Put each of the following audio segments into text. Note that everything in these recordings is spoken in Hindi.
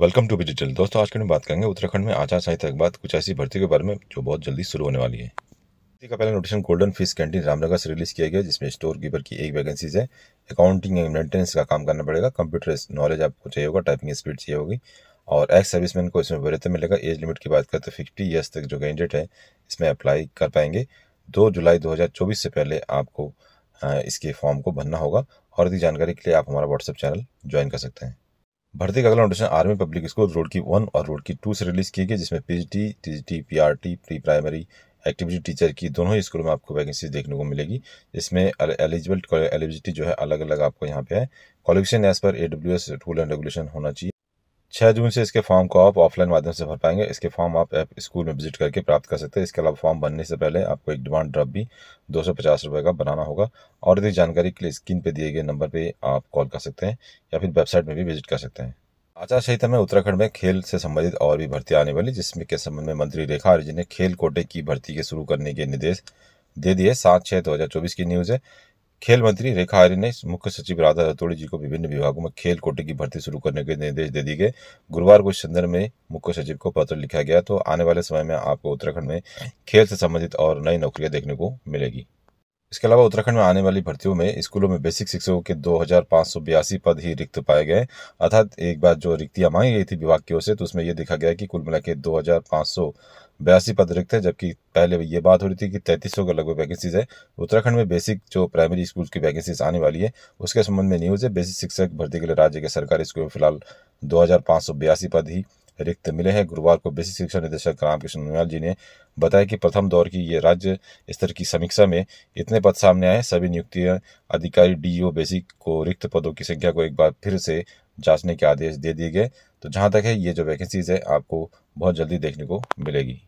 वेलकम टू डिजिटल दोस्तों आज के दिन बात करेंगे उत्तराखंड में आचार संहिता के बाद कुछ ऐसी भर्ती के बारे में जो बहुत जल्दी शुरू होने वाली है भर्ती का पहला notification golden fish canteen Ramnagar से रिलीज किया गया जिसमें स्टोर कीपर की एक वैकेंसीज है अकाउंटिंग एंड मेंटेनेंस का काम करना पड़ेगा कंप्यूटर नॉलेज आपको चाहिए होगा टाइपिंग स्पीड चाहिए होगी और एक्स सर्विसमैन को इसमें वेतन मिलेगा एज लिमिट की बात करें तो फिफ्टी ईयर्स तक जो कैंडिडेट है इसमें अप्लाई कर पाएंगे दो जुलाई दो से पहले आपको इसके फॉर्म को भरना होगा और यदि जानकारी के लिए आप हमारा व्हाट्सएप चैनल ज्वाइन कर सकते हैं भर्ती का अगला notification army public school Roorkee one और रोड की टू से रिलीज की गई जिसमें P T T T P R T pre primary activity teacher की दोनों ही स्कूलों में आपको वैकेंसी देखने को मिलेगी इसमें एलिजिबल एलिजिबिलिटी जो है अलग अलग आपको यहाँ पे है क्वालिफिकेशन एज पर A W S rule and regulation होना चाहिए छः जून से इसके फॉर्म को आप ऑफलाइन माध्यम से भर पाएंगे इसके फॉर्म आप स्कूल में विजिट करके प्राप्त कर सकते हैं इसके अलावा फॉर्म भरने से पहले आपको एक डिमांड ड्राफ्ट भी दो सौ पचास का बनाना होगा और यदि जानकारी के लिए स्क्रीन पर दिए गए नंबर पर आप कॉल कर सकते हैं या फिर वेबसाइट में भी विजिट कर सकते हैं आचार संहिता में उत्तराखंड में खेल से संबंधित और भी भर्ती आने वाली जिसमें के संबंध में मंत्री रेखा आर्य ने खेल कोटे की भर्ती के शुरू करने के निर्देश दे दिए सात छः दो हज़ार चौबीस की न्यूज़ है खेल मंत्री रेखा आर्य ने मुख्य सचिव राधा रतोड़ी जी को विभिन्न विभागों में खेल कोटे की भर्ती शुरू करने के निर्देश दे दिए गए गुरुवार को इस संदर्भ में मुख्य सचिव को पत्र लिखा गया तो आने वाले समय में आपको उत्तराखंड में खेल से संबंधित और नई नौकरियां देखने को मिलेगी इसके अलावा उत्तराखंड में आने वाली भर्तियों में स्कूलों में बेसिक शिक्षकों के दो पद ही रिक्त पाए गए अर्थात एक बार जो रिक्तियां मांगी गई थी विभाग की ओर से तो उसमें यह देखा गया कि कुल मिला के दो बयासी पद रिक्त है जबकि पहले ये बात हो रही थी कि तैंतीस सौ का लगभग वैकेंसीज है उत्तराखंड में बेसिक जो प्राइमरी स्कूल की वैकेंसीज आने वाली है उसके संबंध में न्यूज़ है बेसिक शिक्षक भर्ती के लिए राज्य के सरकारी स्कूल में फिलहाल दो पद ही रिक्त मिले हैं गुरुवार को बेसिक शिक्षा निदेशक रामकृष्ण नोयाल जी ने बताया कि प्रथम दौर की ये राज्य स्तर की समीक्षा में इतने पद सामने आए सभी नियुक्तियां अधिकारी डीईओ बेसिक को रिक्त पदों की संख्या को एक बार फिर से जांचने के आदेश दे दिए गए तो जहां तक है ये जो वैकेंसीज है आपको बहुत जल्दी देखने को मिलेगी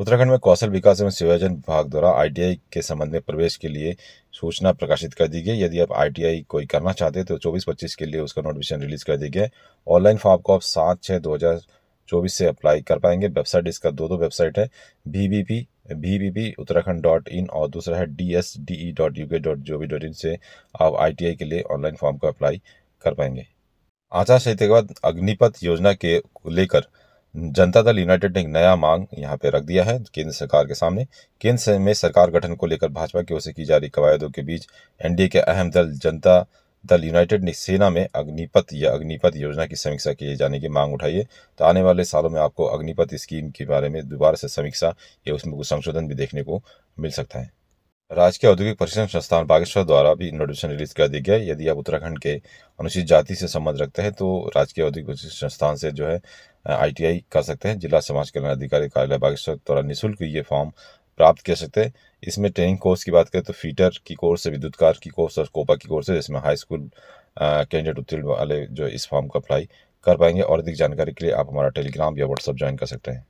उत्तराखंड में कौशल विकास एवं सेवायोजन विभाग द्वारा आईटीआई के संबंध में प्रवेश के लिए सूचना प्रकाशित कर दी गई यदि आप आईटीआई कोई करना चाहते हैं तो 24-25 के लिए उसका नोटिफिकेशन रिलीज कर दिया गया ऑनलाइन फॉर्म को आप सात छः दो हज़ार चौबीस से अप्लाई कर पाएंगे वेबसाइट इसका दो दो वेबसाइट है बी बी पी भी B P Uttarakhand dot in और दूसरा है D S D E dot U K dot G O V dot in से आप आई टी आई के लिए ऑनलाइन फॉर्म को अप्लाई कर पाएंगे आचार संहिता के बाद अग्निपथ योजना के लेकर जनता दल यूनाइटेड ने एक नया मांग यहां पे रख दिया है केंद्र सरकार के सामने केंद्र में सरकार गठन को लेकर भाजपा की ओर से की जा रही कवायदों के बीच एनडीए के अहम दल जनता दल यूनाइटेड ने सेना में अग्निपथ या अग्निपथ योजना की समीक्षा किए जाने की मांग उठाई है तो आने वाले सालों में आपको अग्निपथ स्कीम के बारे में दोबारा से समीक्षा या उसमें कुछ संशोधन भी देखने को मिल सकता है राजकीय औद्योगिक प्रशिक्षण संस्थान बागेश्वर द्वारा भी नोटिफिकेशन रिलीज कर दिया गया यदि आप उत्तराखंड के अनुसूचित जाति से संबंध रखते हैं तो राजकीय औद्योगिक प्रशिक्षण संस्थान से जो है आईटीआई कर सकते हैं जिला समाज कल्याण अधिकारी कार्यालय बागेश्वर द्वारा निःशुल्क ये फॉर्म प्राप्त कर सकते हैं इसमें ट्रेनिंग कोर्स की बात करें तो फीटर की कोर्स है विद्युतकार की कोर्स और कोपा की कोर्स है जिसमें हाई स्कूल कैंडिडेट उत्तीर्ण वाले जो इस फॉर्म को अप्लाई कर पाएंगे और अधिक जानकारी के लिए आप हमारा टेलीग्राम या व्हाट्सअप ज्वाइन कर सकते हैं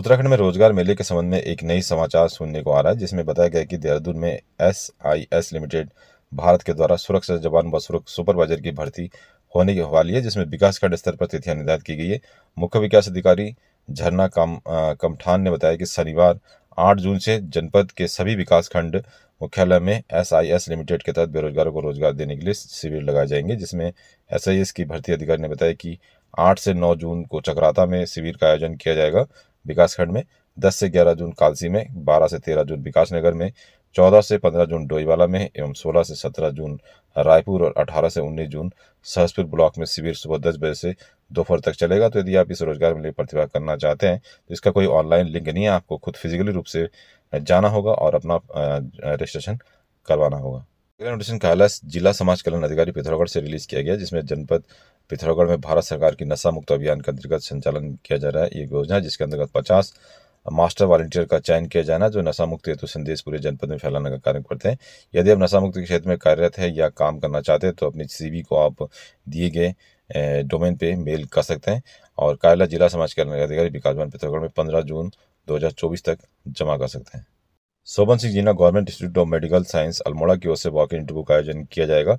उत्तराखंड में रोजगार मेले के संबंध में एक नई समाचार सुनने को आ रहा है जिसमें बताया गया कि देहरादून में S I S limited Bharat के द्वारा सुरक्षा जवान व सुपरवाइजर की भर्ती होने की वाली है जिसमें विकासखंड स्तर पर तिथियां निर्धारित की गई है मुख्य विकास अधिकारी झरना कम कमठान ने बताया कि शनिवार 8 जून से जनपद के सभी विकासखंड मुख्यालय में एस आई एस लिमिटेड के तहत बेरोजगारों को रोजगार देने के लिए शिविर लगाए जाएंगे जिसमें एस आई एस की भर्ती अधिकारी ने बताया कि 8 से 9 जून को चक्राता में शिविर का आयोजन किया जाएगा विकासखंड में 10 से 11 जून कालसी में 12 से 13 जून विकासनगर में 14 से 15 जून डोईवाला में एवं 16 से 17 जून रायपुर और 18 से 19 जून सहसपुर ब्लॉक में शिविर सुबह दस बजे से दोपहर तक चलेगा तो यदि आप इस रोजगार मेले प्रतिभा करना चाहते हैं तो इसका कोई ऑनलाइन लिंक नहीं है आपको खुद फिजिकली रूप से जाना होगा और अपना रजिस्ट्रेशन करवाना होगा नोटिशन कार्यालय जिला समाज कल्याण अधिकारी पिथौरागढ़ से रिलीज किया गया जिसमें जनपद पिथौरागढ़ में भारत सरकार की नशा मुक्त अभियान के अंतर्गत संचालन किया जा रहा है ये योजना जिसके अंतर्गत पचास मास्टर वॉलेंटियर का चयन किया जाना जो नशा मुक्ति हेतु संदेश पूरे जनपद में फैलाने का कार्य करते हैं यदि आप नशा मुक्ति के क्षेत्र में कार्यरत है या काम करना चाहते हैं तो अपनी सीवी को आप दिए गए डोमेन पे मेल कर सकते हैं और कायला जिला समाज कल्याण अधिकारी विकास भवन पिथौरागढ़ में पंद्रह जून 2024 तक जमा कर सकते हैं Shobhan Singh Jeena government institute of medical science Almora की ओर से वॉक इन इंटरव्यू का आयोजन किया जाएगा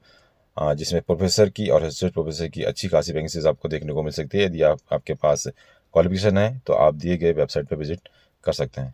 जिसमें प्रोफेसर की और असिस्टेंट प्रोफेसर की अच्छी खासी वैकेंसीज आपको देखने को मिल सकती है यदि आप आपके पास क्वालिफिकेशन है तो आप दिए गए वेबसाइट पर विजिट कर सकते हैं